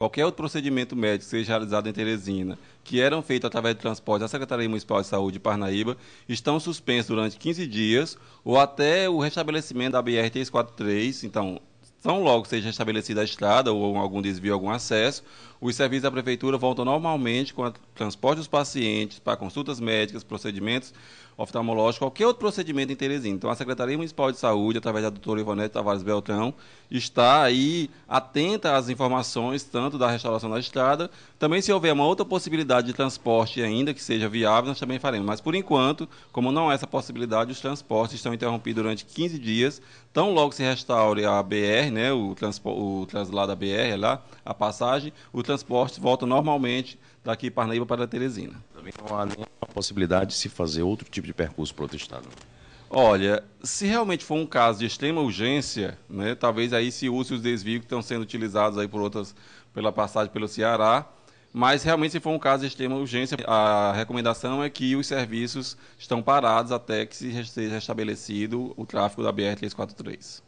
qualquer outro procedimento médico seja realizado em Teresina, que eram feitos através de transporte da Secretaria Municipal de Saúde de Parnaíba, estão suspensos durante 15 dias ou até o restabelecimento da BR-343. Então, tão logo seja restabelecida a estrada ou algum desvio, algum acesso, os serviços da Prefeitura voltam normalmente com a transporte dos pacientes para consultas médicas, procedimentos oftalmológicos, qualquer outro procedimento em Teresina. Então, a Secretaria Municipal de Saúde, através da doutora Ivonete Tavares Beltrão, está aí atenta às informações, tanto da restauração da estrada, também se houver uma outra possibilidade de transporte ainda que seja viável, nós também faremos. Mas, por enquanto, como não há essa possibilidade, os transportes estão interrompidos durante 15 dias, tão logo se restaure a BR, né, o, o translado da BR, é lá, a passagem, o transporte volta normalmente daqui para Parnaíba para Teresina. Também não há nenhuma possibilidade de se fazer outro tipo de percurso para outro estado. Olha, se realmente for um caso de extrema urgência, né, talvez aí se use os desvios que estão sendo utilizados aí por outras, pela passagem pelo Ceará, mas realmente se for um caso de extrema urgência, a recomendação é que os serviços estão parados até que se seja restabelecido o tráfego da BR-343.